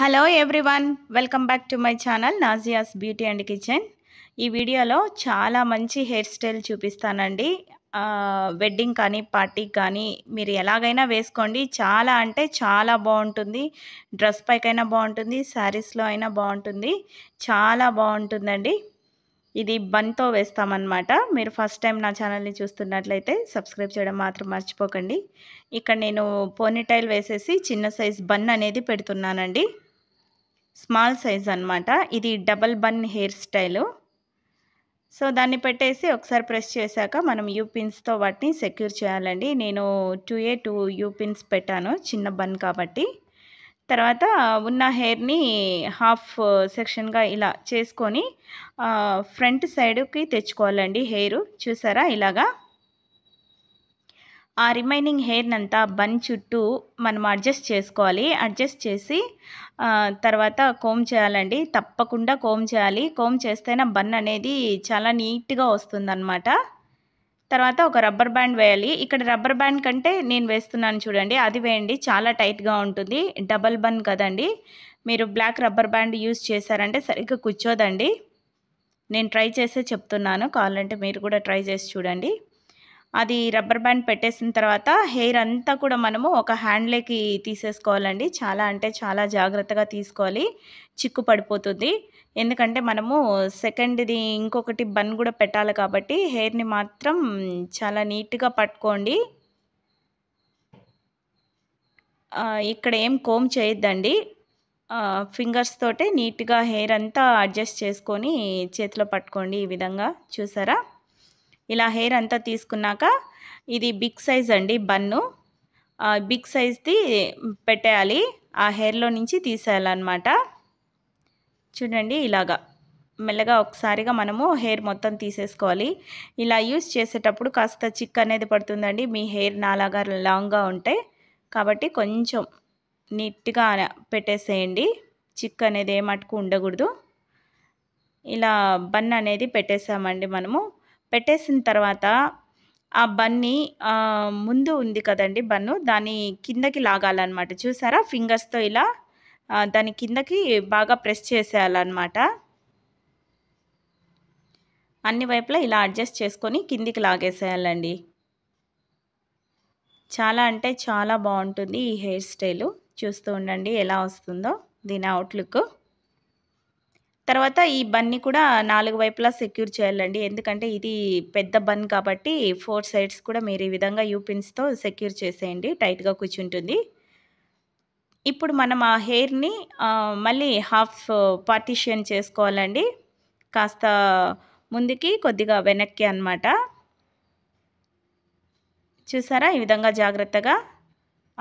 hello everyone welcome back to my channel Nazia's beauty and kitchen ఈ వీడియోలో చాలా మంచి హెయిర్ స్టైల్ చూపిస్తానండి వెడ్డింగ్ కానీ పార్టీకి కానీ మీరు ఎలాగైనా వేసుకోండి చాలా అంటే చాలా బాగుంటుంది డ్రెస్ పైకైనా బాగుంటుంది శారీస్లో అయినా బాగుంటుంది చాలా బాగుంటుందండి ఇది బన్తో వేస్తామన్నమాట మీరు ఫస్ట్ టైం నా ఛానల్ని చూస్తున్నట్లయితే సబ్స్క్రైబ్ చేయడం మాత్రం మర్చిపోకండి ఇక్కడ నేను పోనీటైల్ వేసేసి చిన్న సైజ్ బన్ అనేది పెడుతున్నానండి స్మాల్ సైజ్ అనమాట ఇది double bun hairstyle so దాన్ని పెట్టేసి ఒకసారి ప్రెస్ చేశాక మనం యూపిన్స్తో వాటిని సెక్యూర్ చేయాలండి నేను టూ ఏ టూ యూపిన్స్ పెట్టాను చిన్న బన్ కాబట్టి తర్వాత ఉన్న హెయిర్ని హాఫ్ సెక్షన్గా ఇలా చేసుకొని ఫ్రంట్ సైడ్కి తెచ్చుకోవాలండి హెయిర్ చూసారా ఇలాగా ఆ రిమైనింగ్ హెయిర్నంతా బన్ చుట్టూ మనం అడ్జస్ట్ చేసుకోవాలి అడ్జస్ట్ చేసి తర్వాత కోమ్ చేయాలండి తప్పకుండా కోమ్ చేయాలి కోమ్ చేస్తేనే బన్ అనేది చాలా నీట్గా వస్తుందన్నమాట తర్వాత ఒక రబ్బర్ బ్యాండ్ వేయాలి ఇక్కడ రబ్బర్ బ్యాండ్ కంటే నేను వేస్తున్నాను చూడండి అది వేయండి చాలా టైట్గా ఉంటుంది డబల్ బన్ కదండి మీరు బ్లాక్ రబ్బర్ బ్యాండ్ యూజ్ చేశారంటే సరిగ్గా కూర్చోదండి నేను ట్రై చేసే చెప్తున్నాను కావాలంటే మీరు కూడా ట్రై చేసి చూడండి అది రబ్బర్ బ్యాండ్ పెట్టేసిన తర్వాత హెయిర్ అంతా కూడా మనము ఒక హ్యాండ్లేకి తీసేసుకోవాలండి చాలా అంటే చాలా జాగ్రత్తగా తీసుకోవాలి చిక్కు పడిపోతుంది ఎందుకంటే మనము సెకండ్ది ఇంకొకటి బన్ కూడా పెట్టాలి కాబట్టి హెయిర్ని మాత్రం చాలా నీట్గా పట్టుకోండి ఇక్కడ ఏం కోమ్ చేయొద్దండి ఫింగర్స్ తోటే నీట్గా హెయిర్ అంతా అడ్జస్ట్ చేసుకొని చేతిలో పట్టుకోండి ఈ విధంగా చూసారా ఇలా హెయిర్ అంతా తీసుకున్నాక ఇది బిగ్ సైజ్ అండి బన్ను బిగ్ సైజ్ది పెట్టేయాలి ఆ హెయిర్లో నుంచి తీసేయాలన్నమాట చూడండి ఇలాగా మెల్లగా ఒకసారిగా మనము హెయిర్ మొత్తం తీసేసుకోవాలి ఇలా యూస్ చేసేటప్పుడు కాస్త చిక్ అనేది పడుతుందండి మీ హెయిర్ నాలాగా లాంగ్గా ఉంటే కాబట్టి కొంచెం నీట్గా పెట్టేసేయండి చిక్ అనేది ఏ మటుకు ఉండకూడదు ఇలా బన్ అనేది పెట్టేసామండి మనము పెట్టేసిన తర్వాత ఆ బన్ని ముందు ఉంది కదండి బన్ను దాని కిందకి లాగాలన్నమాట చూసారా ఫింగర్స్తో ఇలా దాని కిందకి బాగా ప్రెస్ చేసేయాలన్నమాట అన్ని వైపులా ఇలా అడ్జస్ట్ చేసుకొని కిందికి లాగేసేయాలండి చాలా అంటే చాలా బాగుంటుంది ఈ హెయిర్ స్టైలు చూస్తూ ఉండండి ఎలా వస్తుందో దీని అవుట్లుక్ తర్వాత ఈ బన్ని కూడా నాలుగు వైపులా సెక్యూర్ చేయాలండి ఎందుకంటే ఇది పెద్ద బన్ కాబట్టి ఫోర్ సైడ్స్ కూడా మీరు ఈ విధంగా యూపిన్స్తో సెక్యూర్ చేసేయండి టైట్గా కూర్చుంటుంది ఇప్పుడు మనం ఆ హెయిర్ని మళ్ళీ హాఫ్ పార్టిషన్ చేసుకోవాలండి కాస్త ముందుకి కొద్దిగా వెనక్కి అనమాట చూసారా ఈ విధంగా జాగ్రత్తగా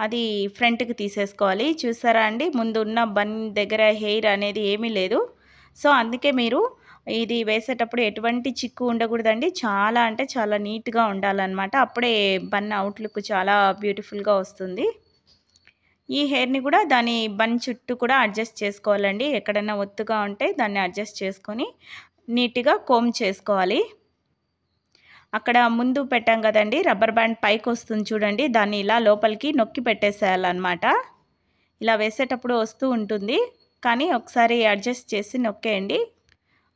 అది ఫ్రంట్కి తీసేసుకోవాలి చూసారా అండి ముందున్న బన్ దగ్గర హెయిర్ అనేది ఏమీ లేదు సో అందుకే మీరు ఇది వేసేటప్పుడు ఎటువంటి చిక్కు ఉండకూడదండి చాలా అంటే చాలా నీట్గా ఉండాలన్నమాట అప్పుడే బన్ అవుట్లుక్ చాలా బ్యూటిఫుల్గా వస్తుంది ఈ హెయిర్ని కూడా దాని బన్ చుట్టూ కూడా అడ్జస్ట్ చేసుకోవాలండి ఎక్కడైనా ఒత్తుగా ఉంటే దాన్ని అడ్జస్ట్ చేసుకొని నీట్గా కోమ్ చేసుకోవాలి అక్కడ ముందు పెట్టాం కదండి రబ్బర్ బ్యాండ్ పైకి వస్తుంది చూడండి దాన్ని ఇలా లోపలికి నొక్కి పెట్టేసేయాలన్నమాట ఇలా వేసేటప్పుడు వస్తూ ఉంటుంది కానీ ఒకసారి అడ్జస్ట్ చేసి నొక్కేయండి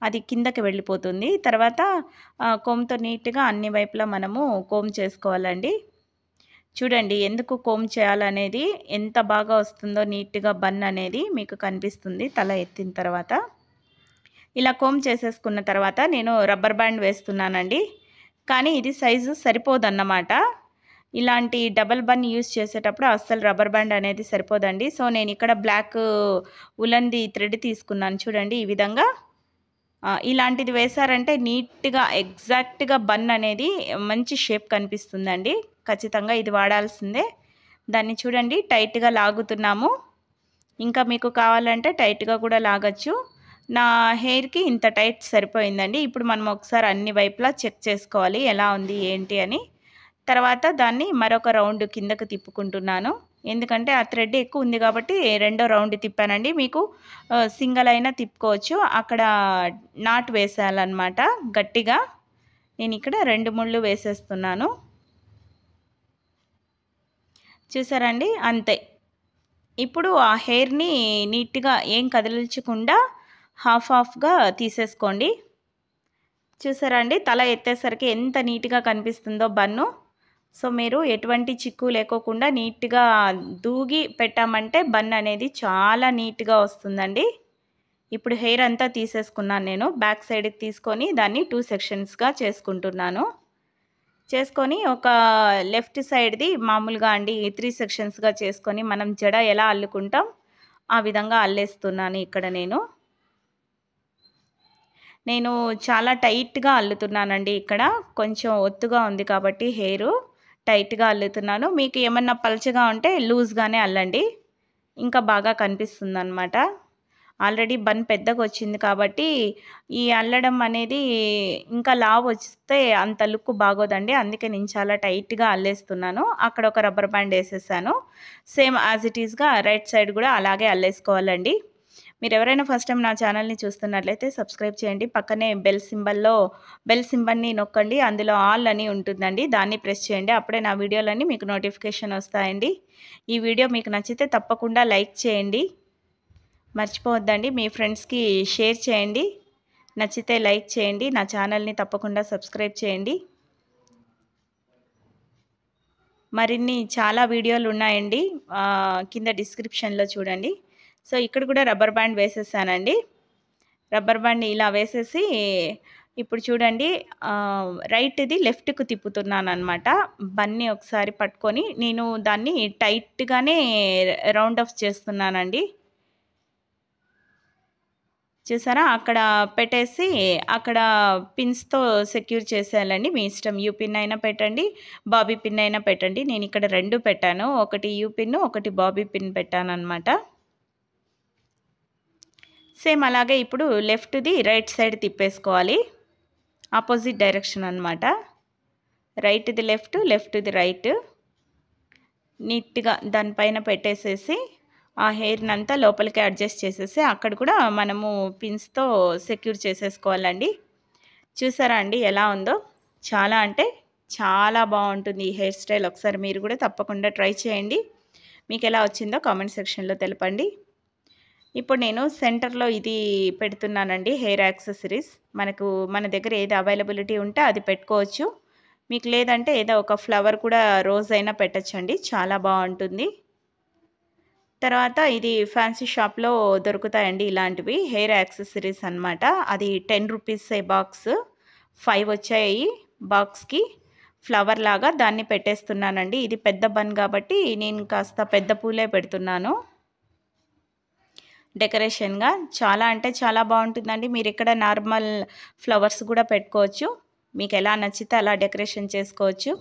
అది కిందకి వెళ్ళిపోతుంది తర్వాత కోమ్తో నీట్గా అన్ని వైపులా మనము కోమ్ చేసుకోవాలండి చూడండి ఎందుకు కోమ్ చేయాలనేది ఎంత బాగా వస్తుందో నీట్గా బన్ అనేది మీకు కనిపిస్తుంది తల ఎత్తిన తర్వాత ఇలా కోమ్ చేసేసుకున్న తర్వాత నేను రబ్బర్ బ్యాండ్ వేస్తున్నానండి కానీ ఇది సైజు సరిపోదన్నమాట ఇలాంటి డబల్ బన్ యూస్ చేసేటప్పుడు అస్సలు రబ్బర్ బ్యాండ్ అనేది సరిపోదండి సో నేను ఇక్కడ బ్లాక్ ఉలంది థ్రెడ్ తీసుకున్నాను చూడండి ఈ విధంగా ఇలాంటిది వేశారంటే నీట్గా ఎగ్జాక్ట్గా బన్ అనేది మంచి షేప్ కనిపిస్తుందండి ఖచ్చితంగా ఇది వాడాల్సిందే దాన్ని చూడండి టైట్గా లాగుతున్నాము ఇంకా మీకు కావాలంటే టైట్గా కూడా లాగచ్చు నా హెయిర్కి ఇంత టైట్ సరిపోయిందండి ఇప్పుడు మనం ఒకసారి అన్ని వైపులా చెక్ చేసుకోవాలి ఎలా ఉంది ఏంటి అని తర్వాత దాన్ని మరొక రౌండ్ కిందకు తిప్పుకుంటున్నాను ఎందుకంటే ఆ థ్రెడ్ ఎక్కువ ఉంది కాబట్టి రెండో రౌండ్ తిప్పానండి మీకు సింగల్ అయినా తిప్పుకోవచ్చు అక్కడ నాట్ వేసేయాలన్నమాట గట్టిగా నేను ఇక్కడ రెండు ముళ్ళు వేసేస్తున్నాను చూసారండి అంతే ఇప్పుడు ఆ హెయిర్ని నీట్గా ఏం కదిలించకుండా హాఫ్ హాఫ్గా తీసేసుకోండి చూసారండి తల ఎత్తేసరికి ఎంత నీట్గా కనిపిస్తుందో బన్ను సో మీరు ఎటువంటి చిక్కు లేకోకుండా నీట్గా దూగి పెట్టామంటే బన్ అనేది చాలా నీట్గా వస్తుందండి ఇప్పుడు హెయిర్ అంతా తీసేసుకున్నాను నేను బ్యాక్ సైడ్కి తీసుకొని దాన్ని టూ సెక్షన్స్గా చేసుకుంటున్నాను చేసుకొని ఒక లెఫ్ట్ సైడ్ది మామూలుగా అండి త్రీ సెక్షన్స్గా చేసుకొని మనం జడ ఎలా అల్లుకుంటాం ఆ విధంగా అల్లేస్తున్నాను ఇక్కడ నేను నేను చాలా టైట్గా అల్లుతున్నానండి ఇక్కడ కొంచెం ఒత్తుగా ఉంది కాబట్టి హెయిరు టైట్గా అల్లుతున్నాను మీకు ఏమన్నా పలచగా ఉంటే లూజ్గానే అల్లండి ఇంకా బాగా కనిపిస్తుంది అనమాట ఆల్రెడీ బన్ పెద్దగా వచ్చింది కాబట్టి ఈ అల్లడం అనేది ఇంకా లావ్ వస్తే అంత లుక్ బాగోదండి అందుకే నేను చాలా టైట్గా అల్లేస్తున్నాను అక్కడ ఒక రబ్బర్ బ్యాండ్ వేసేసాను సేమ్ యాజ్ ఇట్ ఈస్గా రైట్ సైడ్ కూడా అలాగే అల్లేసుకోవాలండి మీరు ఎవరైనా ఫస్ట్ టైం నా ఛానల్ని చూస్తున్నట్లయితే సబ్స్క్రైబ్ చేయండి పక్కనే బెల్ సింబల్లో బెల్ సింబల్ని నొక్కండి అందులో ఆల్ అని ఉంటుందండి దాన్ని ప్రెస్ చేయండి అప్పుడే నా వీడియోలన్నీ మీకు నోటిఫికేషన్ వస్తాయండి ఈ వీడియో మీకు నచ్చితే తప్పకుండా లైక్ చేయండి మర్చిపోవద్దండి మీ ఫ్రెండ్స్కి షేర్ చేయండి నచ్చితే లైక్ చేయండి నా ఛానల్ని తప్పకుండా సబ్స్క్రైబ్ చేయండి మరిన్ని చాలా వీడియోలు ఉన్నాయండి కింద డిస్క్రిప్షన్లో చూడండి సో ఇక్కడ కూడా రబ్బర్ బ్యాండ్ వేసేసానండి రబ్బర్ బ్యాండ్ ఇలా వేసేసి ఇప్పుడు చూడండి రైట్ది లెఫ్ట్కు తిప్పుతున్నాను అనమాట బన్ని ఒకసారి పట్టుకొని నేను దాన్ని టైట్గానే రౌండ్ ఆఫ్ చేస్తున్నానండి చూసారా అక్కడ పెట్టేసి అక్కడ పిన్స్తో సెక్యూర్ చేసేయాలండి మీ ఇష్టం యూ పిన్ అయినా పెట్టండి బాబీ పిన్ అయినా పెట్టండి నేను ఇక్కడ రెండు పెట్టాను ఒకటి యూ ఒకటి బాబీ పిన్ పెట్టాను అనమాట సేమ్ అలాగే ఇప్పుడు లెఫ్ట్ది రైట్ సైడ్ తిప్పేసుకోవాలి ఆపోజిట్ డైరెక్షన్ అనమాట రైట్ది లెఫ్ట్ లెఫ్ట్ది రైట్ నీట్గా దానిపైన పెట్టేసేసి ఆ హెయిర్ని అంతా లోపలికి అడ్జస్ట్ చేసేసి అక్కడ కూడా మనము పిన్స్తో సెక్యూర్ చేసేసుకోవాలండి చూసారా అండి ఎలా ఉందో చాలా అంటే చాలా బాగుంటుంది ఈ హెయిర్ స్టైల్ ఒకసారి మీరు కూడా తప్పకుండా ట్రై చేయండి మీకు ఎలా వచ్చిందో కామెంట్ సెక్షన్లో తెలపండి ఇప్పుడు నేను సెంటర్లో ఇది పెడుతున్నానండి హెయిర్ యాక్సెసరీస్ మనకు మన దగ్గర ఏది అవైలబిలిటీ ఉంటే అది పెట్టుకోవచ్చు మీకు లేదంటే ఏదో ఒక ఫ్లవర్ కూడా రోజ్ అయినా పెట్టచ్చండి చాలా బాగుంటుంది తర్వాత ఇది ఫ్యాన్సీ షాప్లో దొరుకుతాయండి ఇలాంటివి హెయిర్ యాక్సెసరీస్ అనమాట అది టెన్ రూపీసే బాక్స్ ఫైవ్ వచ్చాయి బాక్స్కి ఫ్లవర్ లాగా దాన్ని పెట్టేస్తున్నానండి ఇది పెద్ద బన్ కాబట్టి నేను కాస్త పెద్ద పూలే పెడుతున్నాను డెకరేషన్గా చాలా అంటే చాలా బాగుంటుందండి మీరు ఇక్కడ నార్మల్ ఫ్లవర్స్ కూడా పెట్టుకోవచ్చు మీకు ఎలా నచ్చితే అలా డెకరేషన్ చేసుకోవచ్చు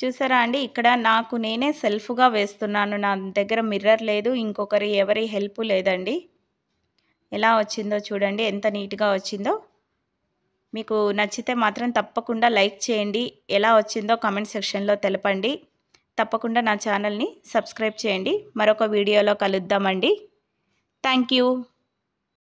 చూసారా అండి ఇక్కడ నాకు నేనే సెల్ఫ్గా వేస్తున్నాను నా దగ్గర మిర్రర్ లేదు ఇంకొకరి ఎవరి హెల్ప్ లేదండి ఎలా వచ్చిందో చూడండి ఎంత నీట్గా వచ్చిందో మీకు నచ్చితే మాత్రం తప్పకుండా లైక్ చేయండి ఎలా వచ్చిందో కామెంట్ సెక్షన్లో తెలపండి తప్పకుండా నా ఛానల్ని సబ్స్క్రైబ్ చేయండి మరొక వీడియోలో కలుద్దామండి థ్యాంక్